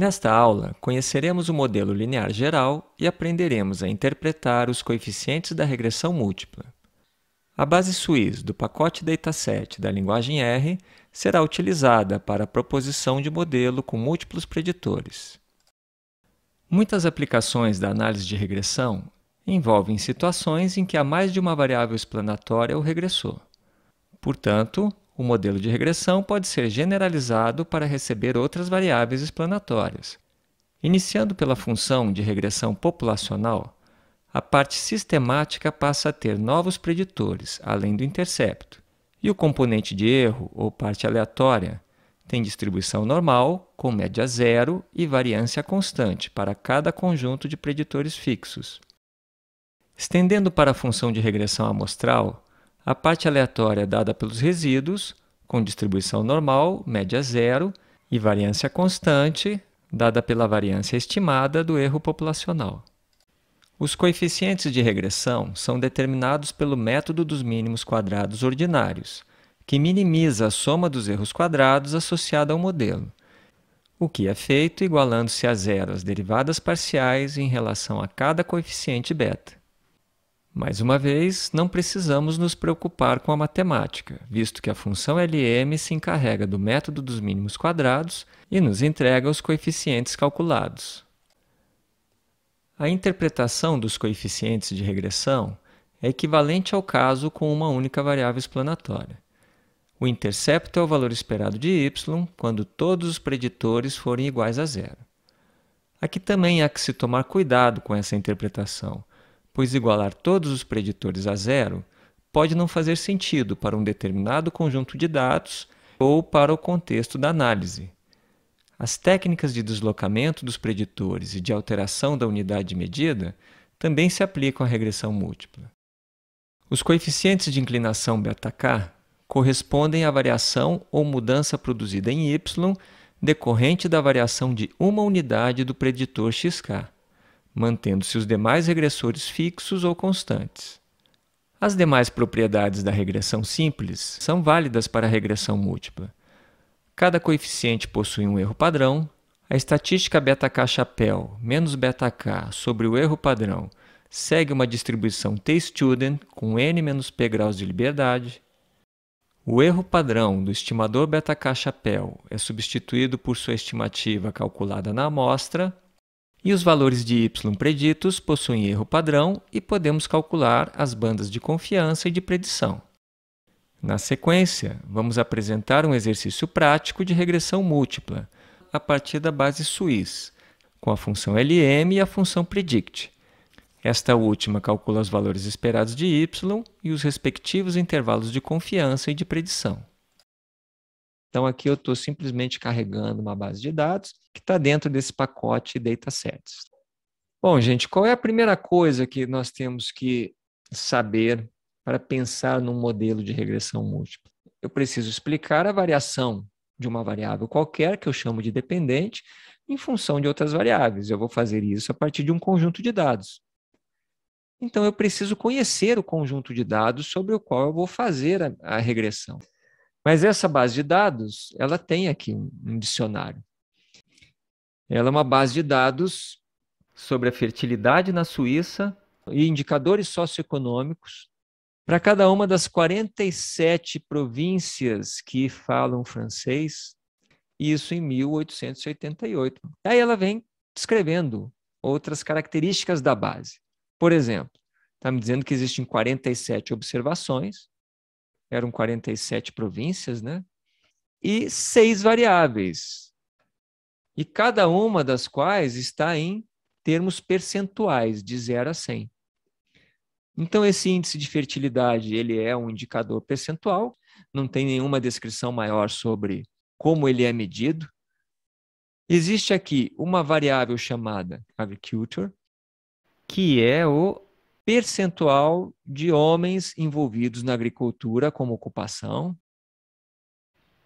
Nesta aula, conheceremos o modelo linear geral e aprenderemos a interpretar os coeficientes da regressão múltipla. A base Swiss do pacote dataset da linguagem R será utilizada para a proposição de modelo com múltiplos preditores. Muitas aplicações da análise de regressão envolvem situações em que há mais de uma variável explanatória ou regressor. Portanto, o modelo de regressão pode ser generalizado para receber outras variáveis explanatórias. Iniciando pela função de regressão populacional, a parte sistemática passa a ter novos preditores, além do intercepto, e o componente de erro, ou parte aleatória, tem distribuição normal, com média zero e variância constante para cada conjunto de preditores fixos. Estendendo para a função de regressão amostral, a parte aleatória é dada pelos resíduos, com distribuição normal, média zero, e variância constante, dada pela variância estimada do erro populacional. Os coeficientes de regressão são determinados pelo método dos mínimos quadrados ordinários, que minimiza a soma dos erros quadrados associada ao modelo, o que é feito igualando-se a zero as derivadas parciais em relação a cada coeficiente beta. Mais uma vez, não precisamos nos preocupar com a matemática, visto que a função LM se encarrega do método dos mínimos quadrados e nos entrega os coeficientes calculados. A interpretação dos coeficientes de regressão é equivalente ao caso com uma única variável explanatória. O intercepto é o valor esperado de y quando todos os preditores forem iguais a zero. Aqui também há que se tomar cuidado com essa interpretação, pois igualar todos os preditores a zero pode não fazer sentido para um determinado conjunto de dados ou para o contexto da análise. As técnicas de deslocamento dos preditores e de alteração da unidade de medida também se aplicam à regressão múltipla. Os coeficientes de inclinação βk correspondem à variação ou mudança produzida em y decorrente da variação de uma unidade do preditor xk mantendo-se os demais regressores fixos ou constantes. As demais propriedades da regressão simples são válidas para a regressão múltipla. Cada coeficiente possui um erro padrão. A estatística beta-k chapéu menos beta-k sobre o erro padrão segue uma distribuição T-student com n menos p graus de liberdade. O erro padrão do estimador beta-k chapéu é substituído por sua estimativa calculada na amostra e os valores de y preditos possuem erro padrão e podemos calcular as bandas de confiança e de predição. Na sequência, vamos apresentar um exercício prático de regressão múltipla, a partir da base Suíça, com a função LM e a função predict. Esta última calcula os valores esperados de y e os respectivos intervalos de confiança e de predição. Então, aqui eu estou simplesmente carregando uma base de dados que está dentro desse pacote datasets. Bom, gente, qual é a primeira coisa que nós temos que saber para pensar num modelo de regressão múltipla? Eu preciso explicar a variação de uma variável qualquer, que eu chamo de dependente, em função de outras variáveis. Eu vou fazer isso a partir de um conjunto de dados. Então, eu preciso conhecer o conjunto de dados sobre o qual eu vou fazer a, a regressão. Mas essa base de dados, ela tem aqui um dicionário. Ela é uma base de dados sobre a fertilidade na Suíça e indicadores socioeconômicos para cada uma das 47 províncias que falam francês, isso em 1888. Aí ela vem descrevendo outras características da base. Por exemplo, está me dizendo que existem 47 observações, eram 47 províncias, né? E seis variáveis. E cada uma das quais está em termos percentuais, de 0 a 100. Então, esse índice de fertilidade ele é um indicador percentual, não tem nenhuma descrição maior sobre como ele é medido. Existe aqui uma variável chamada agriculture, que é o percentual de homens envolvidos na agricultura como ocupação,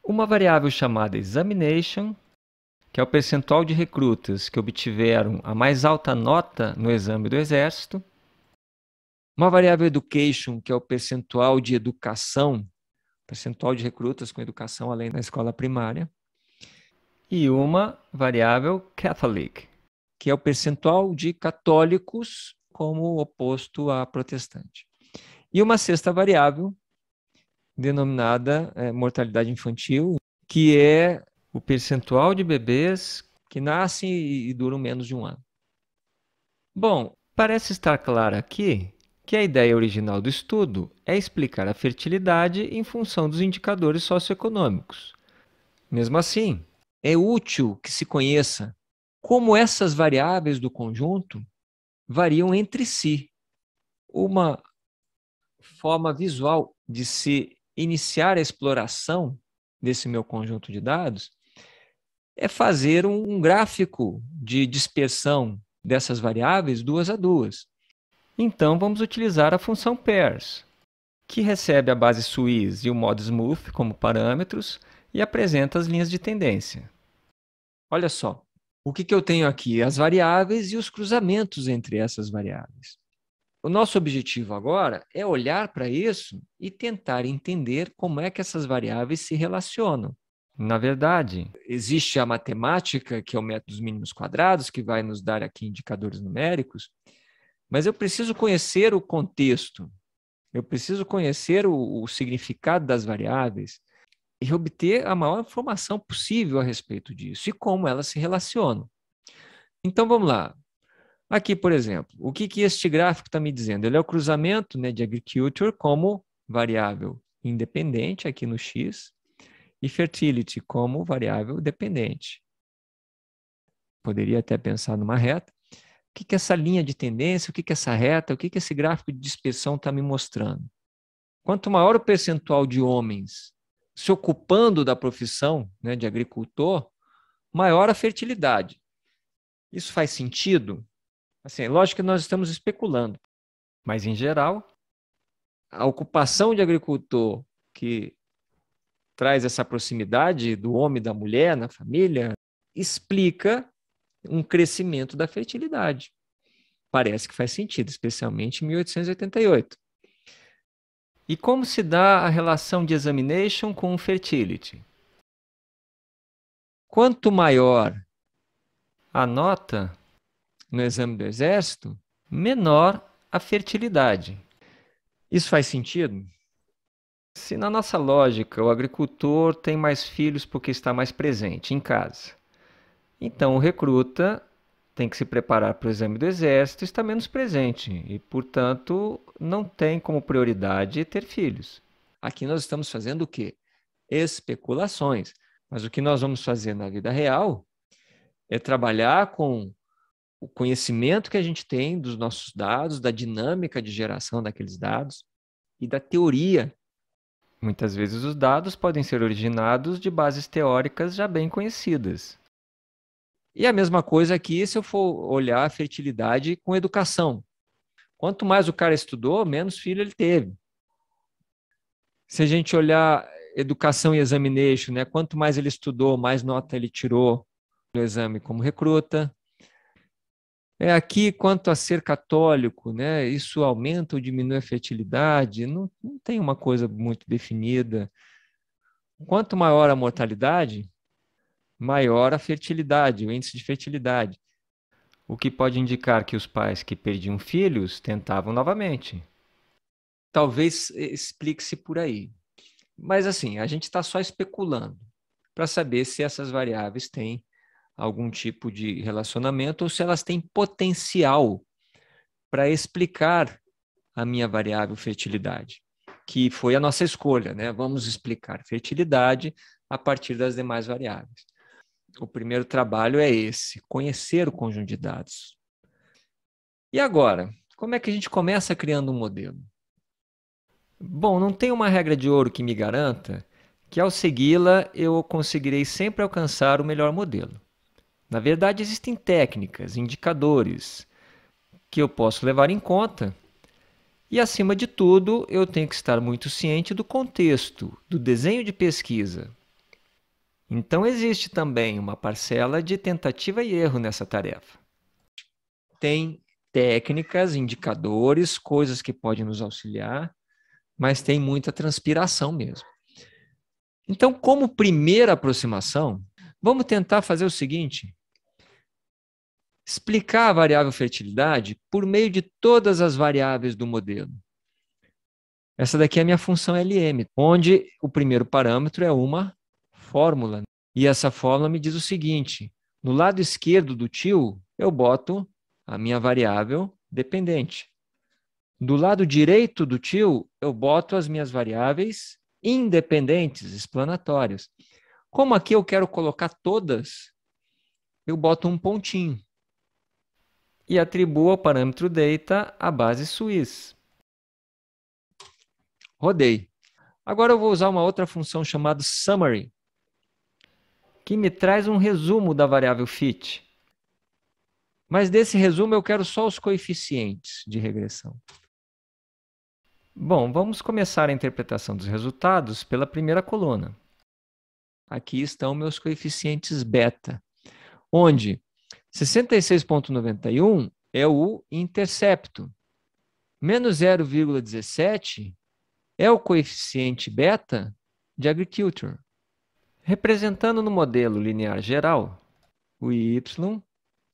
uma variável chamada examination, que é o percentual de recrutas que obtiveram a mais alta nota no exame do Exército, uma variável education, que é o percentual de educação, percentual de recrutas com educação além da escola primária, e uma variável Catholic, que é o percentual de católicos como oposto a protestante. E uma sexta variável, denominada é, mortalidade infantil, que é o percentual de bebês que nascem e, e duram menos de um ano. Bom, parece estar claro aqui que a ideia original do estudo é explicar a fertilidade em função dos indicadores socioeconômicos. Mesmo assim, é útil que se conheça como essas variáveis do conjunto variam entre si. Uma forma visual de se iniciar a exploração desse meu conjunto de dados é fazer um gráfico de dispersão dessas variáveis duas a duas. Então vamos utilizar a função pairs, que recebe a base Swiss e o modo smooth como parâmetros e apresenta as linhas de tendência. Olha só, o que, que eu tenho aqui? As variáveis e os cruzamentos entre essas variáveis. O nosso objetivo agora é olhar para isso e tentar entender como é que essas variáveis se relacionam. Na verdade, existe a matemática, que é o método dos mínimos quadrados, que vai nos dar aqui indicadores numéricos, mas eu preciso conhecer o contexto, eu preciso conhecer o, o significado das variáveis, e obter a maior informação possível a respeito disso e como elas se relacionam. Então vamos lá. Aqui, por exemplo, o que, que este gráfico está me dizendo? Ele é o cruzamento né, de agriculture como variável independente aqui no X e fertility como variável dependente. Poderia até pensar numa reta. O que, que essa linha de tendência, o que, que essa reta, o que, que esse gráfico de dispersão está me mostrando? Quanto maior o percentual de homens se ocupando da profissão né, de agricultor, maior a fertilidade. Isso faz sentido? Assim, é lógico que nós estamos especulando, mas em geral, a ocupação de agricultor que traz essa proximidade do homem e da mulher na família explica um crescimento da fertilidade. Parece que faz sentido, especialmente em 1888. E como se dá a relação de examination com o fertility? Quanto maior a nota no exame do exército, menor a fertilidade. Isso faz sentido? Se na nossa lógica o agricultor tem mais filhos porque está mais presente em casa, então o recruta tem que se preparar para o exame do exército está menos presente e, portanto, não tem como prioridade ter filhos. Aqui nós estamos fazendo o quê? Especulações. Mas o que nós vamos fazer na vida real é trabalhar com o conhecimento que a gente tem dos nossos dados, da dinâmica de geração daqueles dados e da teoria. Muitas vezes os dados podem ser originados de bases teóricas já bem conhecidas, e a mesma coisa aqui se eu for olhar a fertilidade com educação. Quanto mais o cara estudou, menos filho ele teve. Se a gente olhar educação e examination, né? Quanto mais ele estudou, mais nota ele tirou no exame como recruta. É aqui quanto a ser católico, né? Isso aumenta ou diminui a fertilidade? Não, não tem uma coisa muito definida. Quanto maior a mortalidade, maior a fertilidade, o índice de fertilidade. O que pode indicar que os pais que perdiam filhos tentavam novamente. Talvez explique-se por aí. Mas assim, a gente está só especulando para saber se essas variáveis têm algum tipo de relacionamento ou se elas têm potencial para explicar a minha variável fertilidade, que foi a nossa escolha, né? Vamos explicar fertilidade a partir das demais variáveis o primeiro trabalho é esse: conhecer o conjunto de dados. E agora, como é que a gente começa criando um modelo? Bom, não tem uma regra de ouro que me garanta que ao segui-la eu conseguirei sempre alcançar o melhor modelo. Na verdade, existem técnicas, indicadores que eu posso levar em conta. E acima de tudo, eu tenho que estar muito ciente do contexto, do desenho de pesquisa, então existe também uma parcela de tentativa e erro nessa tarefa. Tem técnicas, indicadores, coisas que podem nos auxiliar, mas tem muita transpiração mesmo. Então, como primeira aproximação, vamos tentar fazer o seguinte: explicar a variável fertilidade por meio de todas as variáveis do modelo. Essa daqui é a minha função LM, onde o primeiro parâmetro é uma fórmula. E essa fórmula me diz o seguinte: no lado esquerdo do tio, eu boto a minha variável dependente. Do lado direito do tio, eu boto as minhas variáveis independentes, explanatórias. Como aqui eu quero colocar todas, eu boto um pontinho e atribuo ao parâmetro data a base Swiss. Rodei. Agora eu vou usar uma outra função chamada summary que me traz um resumo da variável fit. Mas desse resumo eu quero só os coeficientes de regressão. Bom, vamos começar a interpretação dos resultados pela primeira coluna. Aqui estão meus coeficientes beta, onde 66,91 é o intercepto, menos 0,17 é o coeficiente beta de agriculture. Representando no modelo linear geral, o y,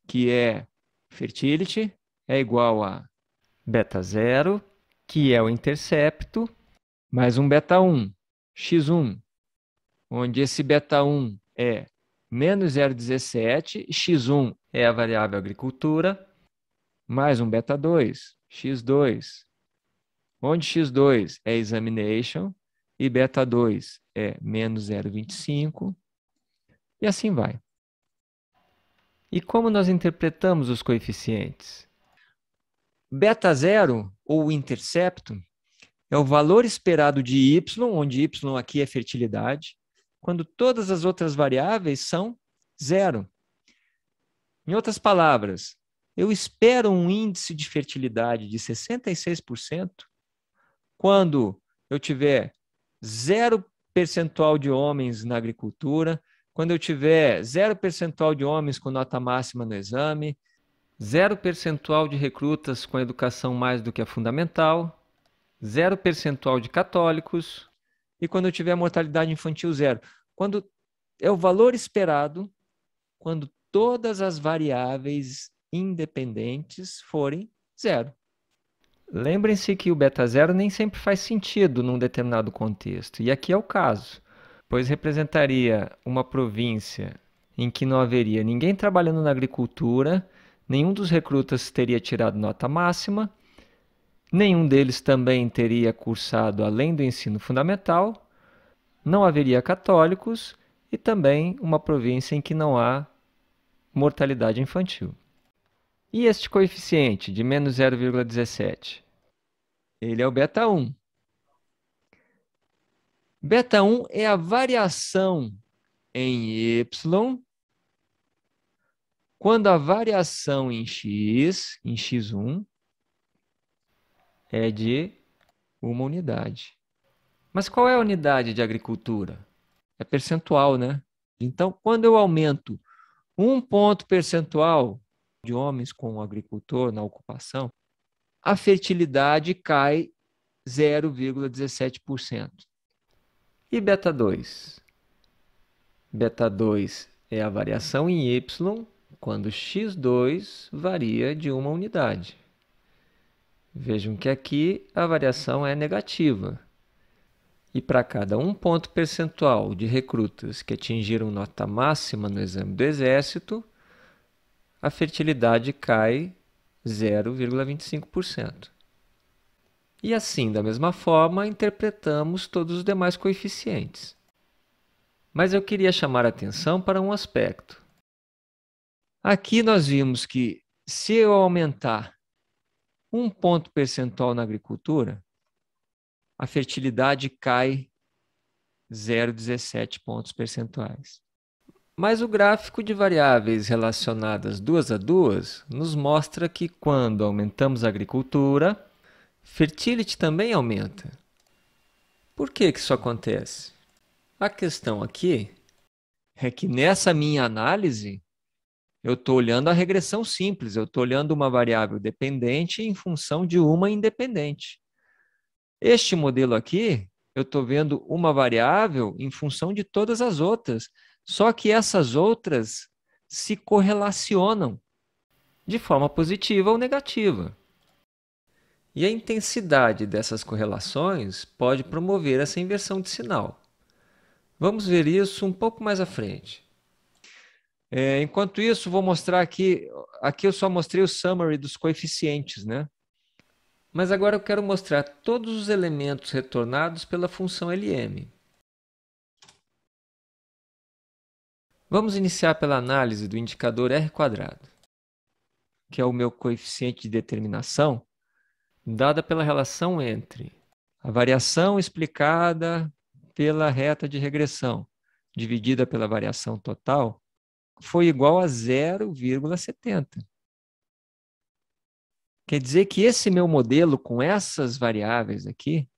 que é fertility, é igual a beta zero, que é o intercepto, mais um beta 1, x1, onde esse beta 1 é menos 0,17, x1 é a variável agricultura, mais um beta 2, x2, onde x2 é examination, e beta 2 é menos 0,25 e assim vai. E como nós interpretamos os coeficientes? Beta zero, ou intercepto, é o valor esperado de y, onde y aqui é fertilidade, quando todas as outras variáveis são zero. Em outras palavras, eu espero um índice de fertilidade de 66% quando eu tiver zero percentual de homens na agricultura, quando eu tiver zero percentual de homens com nota máxima no exame, zero percentual de recrutas com educação mais do que a fundamental, zero percentual de católicos, e quando eu tiver mortalidade infantil zero. Quando é o valor esperado, quando todas as variáveis independentes forem zero. Lembrem-se que o beta zero nem sempre faz sentido num determinado contexto, e aqui é o caso, pois representaria uma província em que não haveria ninguém trabalhando na agricultura, nenhum dos recrutas teria tirado nota máxima, nenhum deles também teria cursado além do ensino fundamental, não haveria católicos e também uma província em que não há mortalidade infantil. E este coeficiente de menos 0,17? Ele é o beta 1. Beta 1 é a variação em y quando a variação em x, em x1, é de uma unidade. Mas qual é a unidade de agricultura? É percentual, né? Então, quando eu aumento um ponto percentual, de homens com o agricultor na ocupação, a fertilidade cai 0,17%. E beta 2? Beta 2 é a variação em y quando x2 varia de uma unidade. Vejam que aqui a variação é negativa. E para cada um ponto percentual de recrutas que atingiram nota máxima no exame do Exército, a fertilidade cai 0,25%. E assim, da mesma forma, interpretamos todos os demais coeficientes. Mas eu queria chamar a atenção para um aspecto. Aqui nós vimos que se eu aumentar um ponto percentual na agricultura, a fertilidade cai 0,17 pontos percentuais. Mas o gráfico de variáveis relacionadas duas a duas nos mostra que quando aumentamos a agricultura, fertility também aumenta. Por que, que isso acontece? A questão aqui é que nessa minha análise, eu estou olhando a regressão simples, eu estou olhando uma variável dependente em função de uma independente. Este modelo aqui, eu estou vendo uma variável em função de todas as outras. Só que essas outras se correlacionam de forma positiva ou negativa. E a intensidade dessas correlações pode promover essa inversão de sinal. Vamos ver isso um pouco mais à frente. É, enquanto isso, vou mostrar aqui. Aqui eu só mostrei o summary dos coeficientes, né? Mas agora eu quero mostrar todos os elementos retornados pela função LM. Vamos iniciar pela análise do indicador R, que é o meu coeficiente de determinação, dada pela relação entre a variação explicada pela reta de regressão dividida pela variação total foi igual a 0,70. Quer dizer que esse meu modelo com essas variáveis aqui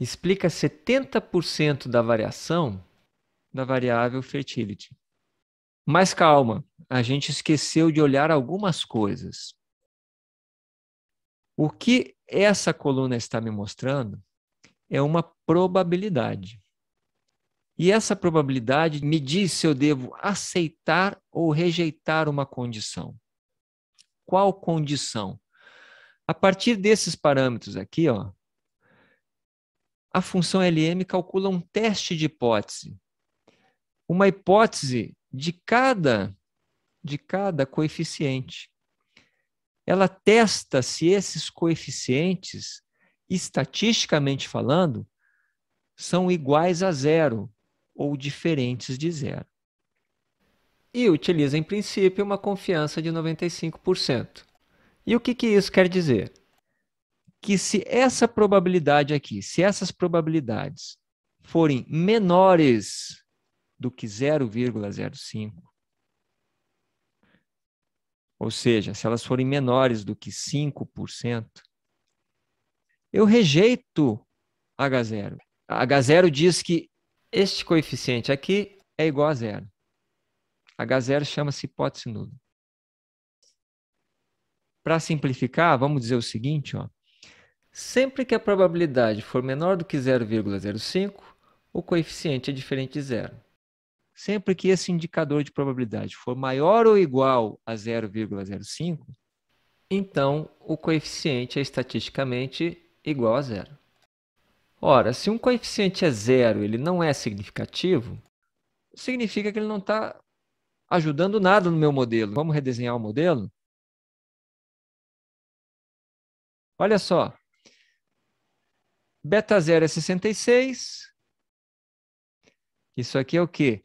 explica 70% da variação da variável fertility. Mas calma, a gente esqueceu de olhar algumas coisas. O que essa coluna está me mostrando é uma probabilidade. E essa probabilidade me diz se eu devo aceitar ou rejeitar uma condição. Qual condição? A partir desses parâmetros aqui, ó, a função LM calcula um teste de hipótese uma hipótese de cada de cada coeficiente. Ela testa se esses coeficientes, estatisticamente falando, são iguais a zero ou diferentes de zero. E utiliza, em princípio, uma confiança de 95%. E o que, que isso quer dizer? Que se essa probabilidade aqui, se essas probabilidades forem menores do que 0,05. Ou seja, se elas forem menores do que 5%, eu rejeito H0. H0 diz que este coeficiente aqui é igual a zero. H0 chama-se hipótese nula. Para simplificar, vamos dizer o seguinte, ó. Sempre que a probabilidade for menor do que 0,05, o coeficiente é diferente de zero. Sempre que esse indicador de probabilidade for maior ou igual a 0,05, então o coeficiente é estatisticamente igual a zero. Ora, se um coeficiente é zero, ele não é significativo, significa que ele não está ajudando nada no meu modelo. Vamos redesenhar o modelo? Olha só. Beta zero é 66. Isso aqui é o quê?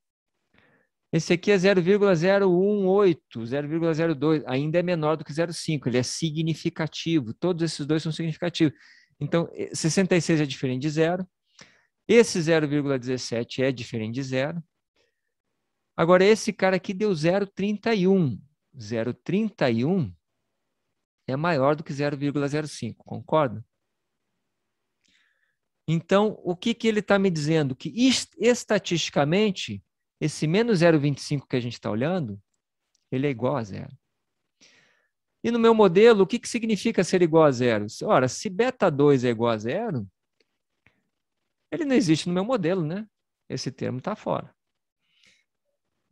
Esse aqui é 0,018, 0,02, ainda é menor do que 0,5, ele é significativo, todos esses dois são significativos. Então, 66 eh, é diferente de zero, esse 0,17 é diferente de zero. Agora, esse cara aqui deu 0,31. 0,31 é maior do que 0,05, concorda? Então, o que, que ele está me dizendo? Que estatisticamente, esse menos 0,25 que a gente está olhando, ele é igual a zero. E no meu modelo, o que, que significa ser igual a zero? Ora, se beta 2 é igual a zero, ele não existe no meu modelo, né? Esse termo está fora.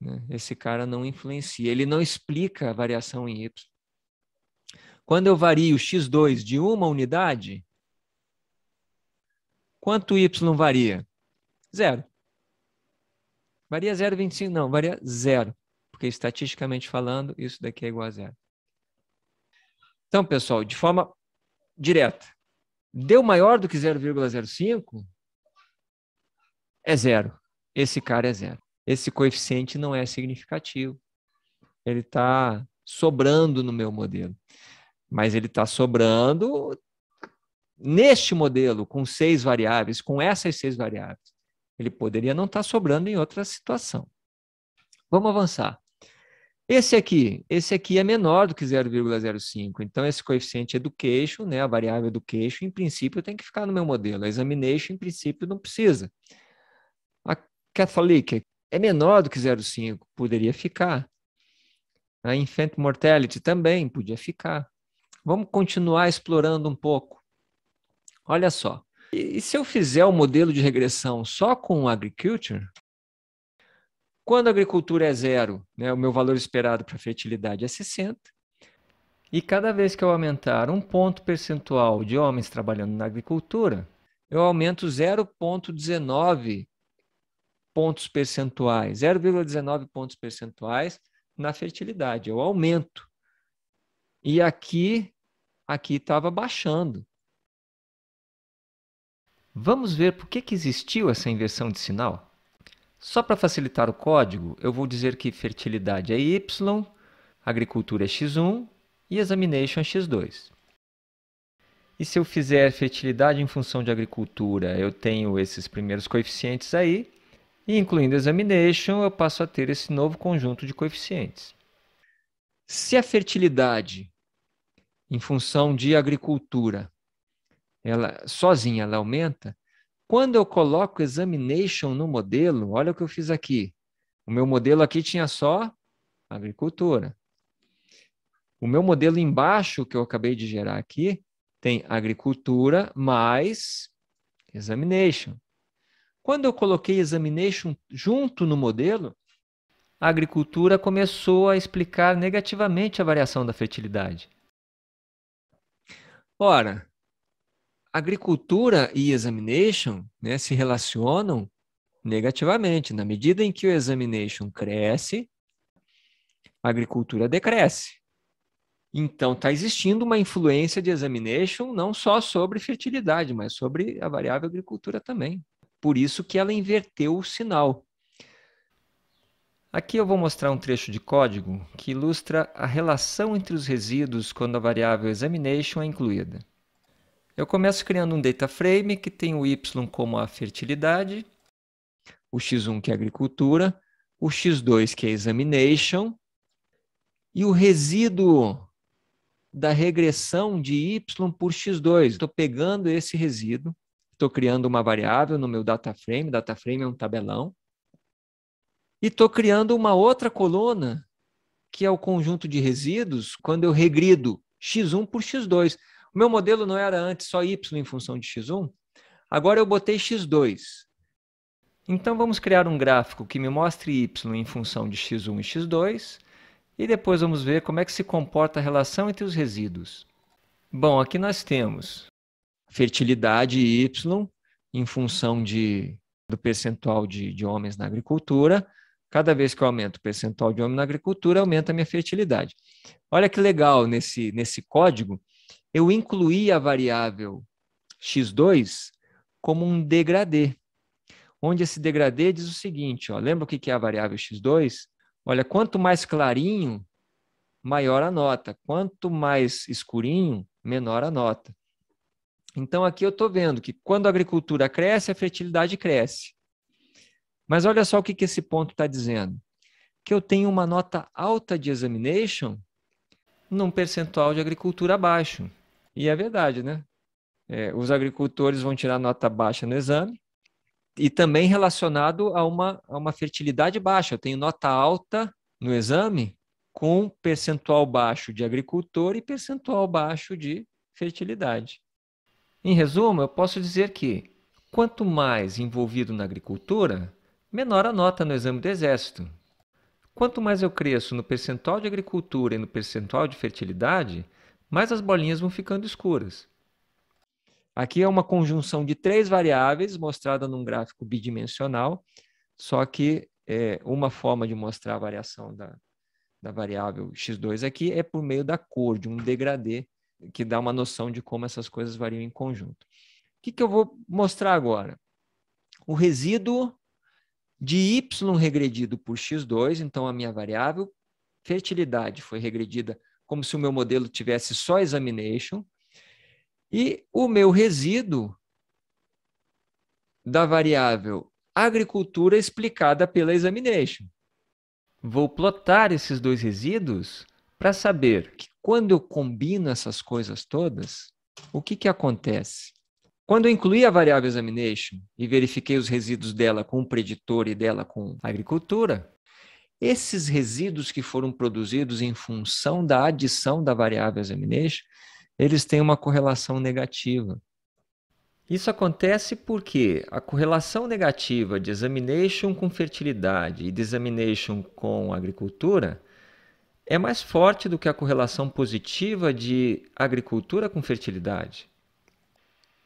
Né? Esse cara não influencia, ele não explica a variação em y. Quando eu vario x2 de uma unidade, quanto y varia? Zero. Varia 0,25? Não, varia zero. Porque estatisticamente falando, isso daqui é igual a zero. Então, pessoal, de forma direta, deu maior do que 0,05? É zero. Esse cara é zero. Esse coeficiente não é significativo. Ele está sobrando no meu modelo. Mas ele está sobrando neste modelo, com seis variáveis, com essas seis variáveis. Ele poderia não estar tá sobrando em outra situação. Vamos avançar. Esse aqui, esse aqui é menor do que 0,05. Então, esse coeficiente é queixo, né, a variável é do queixo, em princípio, tem que ficar no meu modelo. A examination, em princípio, não precisa. A Catholic é menor do que 0,5, poderia ficar. A infant mortality também podia ficar. Vamos continuar explorando um pouco. Olha só. E, e se eu fizer o um modelo de regressão só com agriculture, quando a agricultura é zero, né, o meu valor esperado para fertilidade é 60, e cada vez que eu aumentar um ponto percentual de homens trabalhando na agricultura, eu aumento 0,19 pontos percentuais, 0,19 pontos percentuais na fertilidade. Eu aumento. E aqui, aqui estava baixando. Vamos ver por que, que existiu essa inversão de sinal? Só para facilitar o código, eu vou dizer que fertilidade é Y, agricultura é X1 e examination é X2. E se eu fizer fertilidade em função de agricultura, eu tenho esses primeiros coeficientes aí, e incluindo examination, eu passo a ter esse novo conjunto de coeficientes. Se a fertilidade em função de agricultura ela sozinha ela aumenta. Quando eu coloco examination no modelo, olha o que eu fiz aqui. O meu modelo aqui tinha só agricultura. O meu modelo embaixo, que eu acabei de gerar aqui, tem agricultura mais examination. Quando eu coloquei examination junto no modelo, a agricultura começou a explicar negativamente a variação da fertilidade. Ora, agricultura e examination né, se relacionam negativamente. Na medida em que o examination cresce, a agricultura decresce. Então, está existindo uma influência de examination não só sobre fertilidade, mas sobre a variável agricultura também. Por isso que ela inverteu o sinal. Aqui eu vou mostrar um trecho de código que ilustra a relação entre os resíduos quando a variável examination é incluída. Eu começo criando um data frame que tem o Y como a fertilidade, o X1 que é agricultura, o X2 que é examination e o resíduo da regressão de Y por X2. Estou pegando esse resíduo, estou criando uma variável no meu data frame, data frame é um tabelão, e estou criando uma outra coluna que é o conjunto de resíduos quando eu regrido X1 por X2. O meu modelo não era antes só y em função de x1, agora eu botei x2. Então vamos criar um gráfico que me mostre y em função de x1 e x2, e depois vamos ver como é que se comporta a relação entre os resíduos. Bom, aqui nós temos fertilidade y em função de, do percentual de, de homens na agricultura, Cada vez que eu aumento o percentual de homem na agricultura, aumenta a minha fertilidade. Olha que legal nesse, nesse código, eu incluí a variável x2 como um degradê, onde esse degradê diz o seguinte, ó, lembra o que é a variável x2? Olha, quanto mais clarinho, maior a nota. Quanto mais escurinho, menor a nota. Então, aqui eu estou vendo que quando a agricultura cresce, a fertilidade cresce. Mas olha só o que, que esse ponto está dizendo. Que eu tenho uma nota alta de examination num percentual de agricultura baixo. E é verdade, né? É, os agricultores vão tirar nota baixa no exame e também relacionado a uma, a uma fertilidade baixa. Eu tenho nota alta no exame com percentual baixo de agricultor e percentual baixo de fertilidade. Em resumo, eu posso dizer que quanto mais envolvido na agricultura, menor a nota no exame do exército. Quanto mais eu cresço no percentual de agricultura e no percentual de fertilidade, mas as bolinhas vão ficando escuras. Aqui é uma conjunção de três variáveis mostrada num gráfico bidimensional, só que é, uma forma de mostrar a variação da, da variável x2 aqui é por meio da cor, de um degradê, que dá uma noção de como essas coisas variam em conjunto. O que, que eu vou mostrar agora? O resíduo de y regredido por x2, então a minha variável fertilidade foi regredida como se o meu modelo tivesse só examination, e o meu resíduo da variável agricultura explicada pela examination. Vou plotar esses dois resíduos para saber que quando eu combino essas coisas todas, o que, que acontece? Quando eu incluí a variável examination e verifiquei os resíduos dela com o preditor e dela com a agricultura, esses resíduos que foram produzidos em função da adição da variável examination, eles têm uma correlação negativa. Isso acontece porque a correlação negativa de examination com fertilidade e de examination com agricultura é mais forte do que a correlação positiva de agricultura com fertilidade.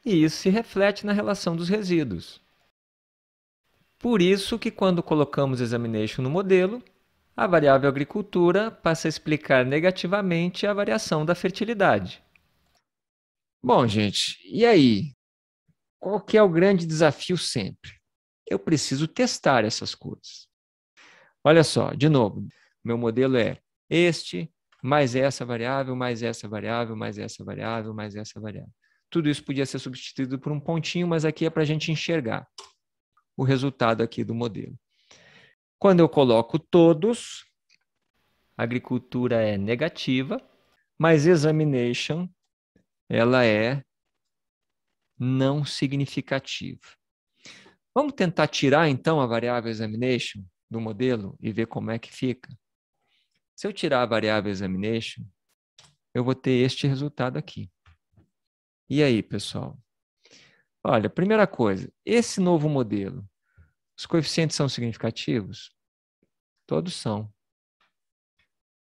E isso se reflete na relação dos resíduos. Por isso que quando colocamos examination no modelo, a variável agricultura passa a explicar negativamente a variação da fertilidade. Bom, gente, e aí? Qual que é o grande desafio sempre? Eu preciso testar essas coisas. Olha só, de novo, meu modelo é este, mais essa variável, mais essa variável, mais essa variável, mais essa variável. Tudo isso podia ser substituído por um pontinho, mas aqui é para a gente enxergar o resultado aqui do modelo. Quando eu coloco todos, agricultura é negativa, mas examination ela é não significativa. Vamos tentar tirar então a variável examination do modelo e ver como é que fica. Se eu tirar a variável examination, eu vou ter este resultado aqui. E aí, pessoal? Olha, primeira coisa, esse novo modelo, os coeficientes são significativos? Todos são.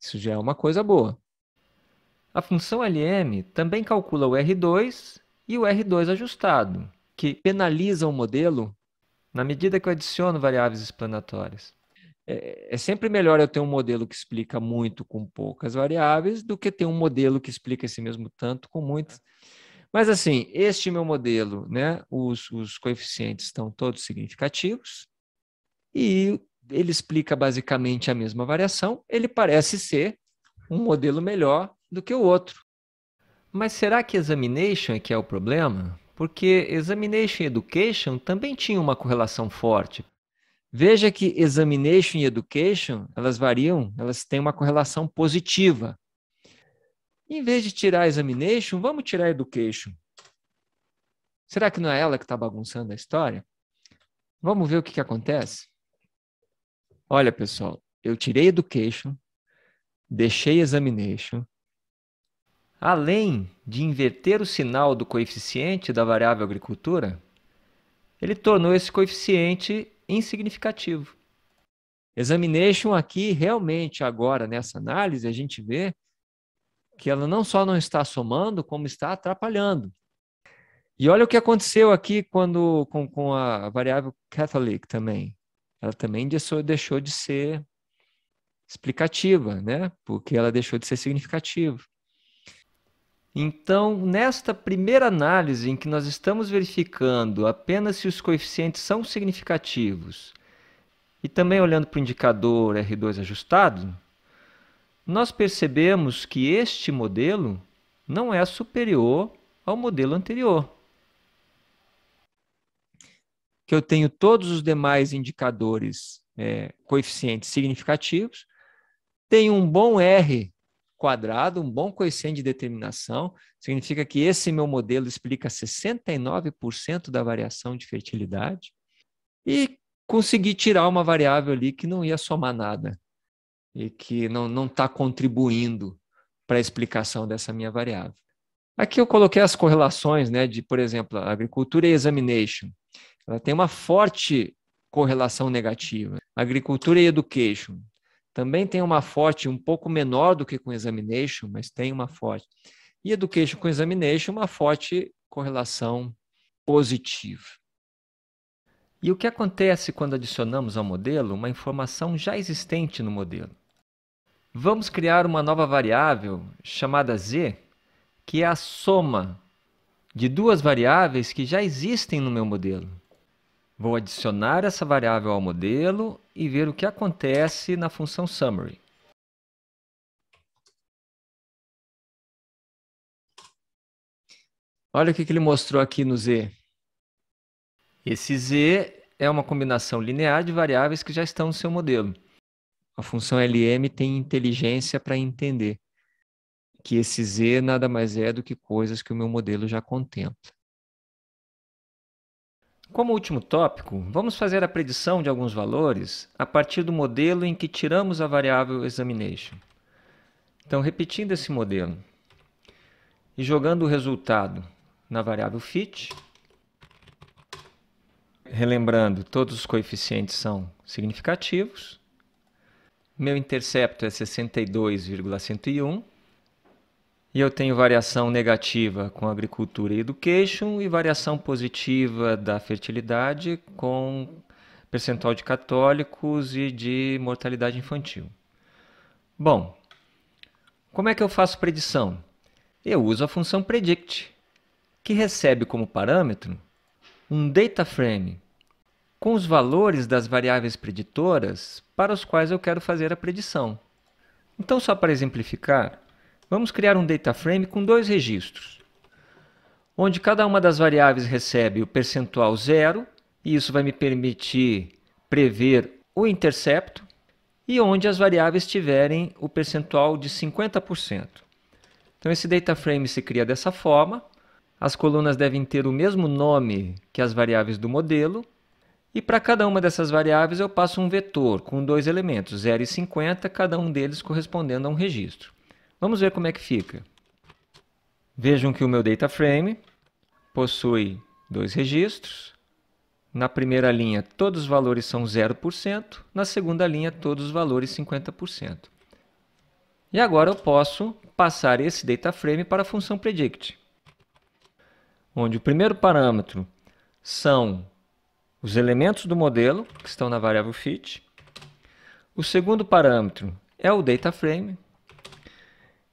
Isso já é uma coisa boa. A função LM também calcula o R2 e o R2 ajustado, que penaliza o modelo na medida que eu adiciono variáveis explanatórias. É, é, sempre melhor eu ter um modelo que explica muito com poucas variáveis do que ter um modelo que explica esse mesmo tanto com muitas. Mas assim, este meu modelo, né, os, os coeficientes estão todos significativos e ele explica basicamente a mesma variação, ele parece ser um modelo melhor do que o outro. Mas será que examination é que é o problema? Porque examination e education também tinham uma correlação forte. Veja que examination e education, elas variam, elas têm uma correlação positiva. Em vez de tirar examination, vamos tirar education. Será que não é ela que está bagunçando a história? Vamos ver o que, que acontece? Olha, pessoal, eu tirei education, deixei examination. Além de inverter o sinal do coeficiente da variável agricultura, ele tornou esse coeficiente insignificativo. Examination aqui, realmente, agora nessa análise, a gente vê que ela não só não está somando, como está atrapalhando. E olha o que aconteceu aqui quando com, com a variável Catholic também. Ela também deixou, deixou de ser explicativa, né? Porque ela deixou de ser significativa. Então, nesta primeira análise em que nós estamos verificando apenas se os coeficientes são significativos e também olhando para o indicador R2 ajustado, nós percebemos que este modelo não é superior ao modelo anterior. Que eu tenho todos os demais indicadores é, coeficientes significativos, tenho um bom R quadrado, um bom coeficiente de determinação, significa que esse meu modelo explica 69% da variação de fertilidade, e consegui tirar uma variável ali que não ia somar nada e que não está contribuindo para a explicação dessa minha variável. Aqui eu coloquei as correlações, né, de, por exemplo, agricultura e examination. Ela tem uma forte correlação negativa. Agricultura e education também tem uma forte, um pouco menor do que com examination, mas tem uma forte. E education com examination, uma forte correlação positiva. E o que acontece quando adicionamos ao modelo uma informação já existente no modelo? Vamos criar uma nova variável chamada z, que é a soma de duas variáveis que já existem no meu modelo. Vou adicionar essa variável ao modelo e ver o que acontece na função summary. Olha o que ele mostrou aqui no z. Esse z é uma combinação linear de variáveis que já estão no seu modelo. A função LM tem inteligência para entender que esse Z nada mais é do que coisas que o meu modelo já contempla. Como último tópico, vamos fazer a predição de alguns valores a partir do modelo em que tiramos a variável examination. Então, repetindo esse modelo e jogando o resultado na variável fit, relembrando, todos os coeficientes são significativos meu intercepto é 62,101 e eu tenho variação negativa com agricultura e education e variação positiva da fertilidade com percentual de católicos e de mortalidade infantil. Bom, como é que eu faço predição? Eu uso a função predict, que recebe como parâmetro um data frame com os valores das variáveis preditoras para os quais eu quero fazer a predição. Então, só para exemplificar, vamos criar um data frame com dois registros, onde cada uma das variáveis recebe o percentual zero, e isso vai me permitir prever o intercepto, e onde as variáveis tiverem o percentual de 50%. Então, esse data frame se cria dessa forma. As colunas devem ter o mesmo nome que as variáveis do modelo, e para cada uma dessas variáveis eu passo um vetor com dois elementos, 0 e 50, cada um deles correspondendo a um registro. Vamos ver como é que fica. Vejam que o meu data frame possui dois registros. Na primeira linha, todos os valores são 0%, na segunda linha, todos os valores 50%. E agora eu posso passar esse data frame para a função predict, onde o primeiro parâmetro são os elementos do modelo, que estão na variável fit. O segundo parâmetro é o data frame.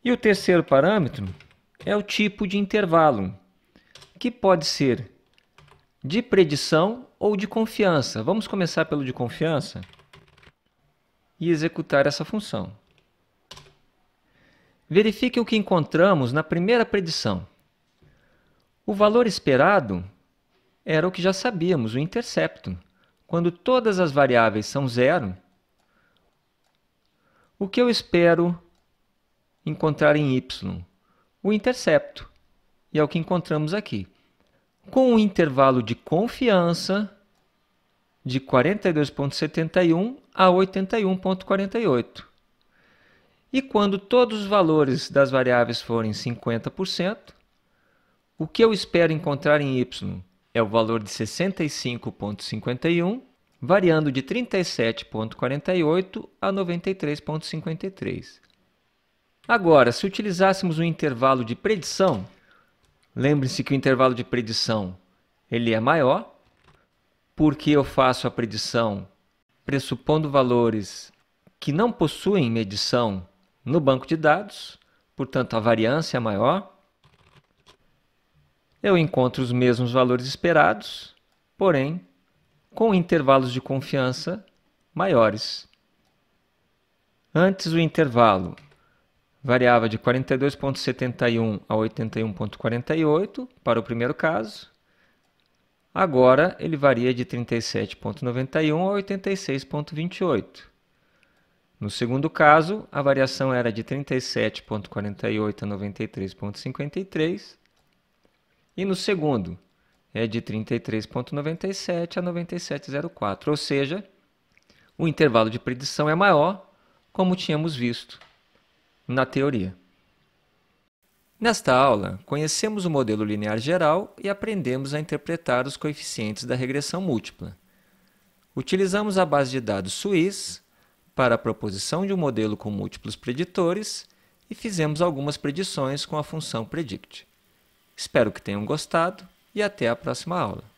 E o terceiro parâmetro é o tipo de intervalo, que pode ser de predição ou de confiança. Vamos começar pelo de confiança e executar essa função. Verifique o que encontramos na primeira predição. O valor esperado era o que já sabíamos, o intercepto. Quando todas as variáveis são zero, o que eu espero encontrar em y? O intercepto. E é o que encontramos aqui. Com um intervalo de confiança de 42,71 a 81,48. E quando todos os valores das variáveis forem 50%, o que eu espero encontrar em y? é o valor de 65,51, variando de 37,48 a 93,53. Agora, se utilizássemos um intervalo de predição, lembre-se que o intervalo de predição ele é maior, porque eu faço a predição pressupondo valores que não possuem medição no banco de dados, portanto a variância é maior eu encontro os mesmos valores esperados, porém com intervalos de confiança maiores. Antes o intervalo variava de 42,71 a 81,48 para o primeiro caso. Agora ele varia de 37,91 a 86,28. No segundo caso, a variação era de 37,48 a 93,53 e no segundo, é de 33,97 a 97,04, ou seja, o intervalo de predição é maior, como tínhamos visto na teoria. Nesta aula, conhecemos o modelo linear geral e aprendemos a interpretar os coeficientes da regressão múltipla. Utilizamos a base de dados Swiss para a proposição de um modelo com múltiplos preditores e fizemos algumas predições com a função predict. Espero que tenham gostado e até a próxima aula.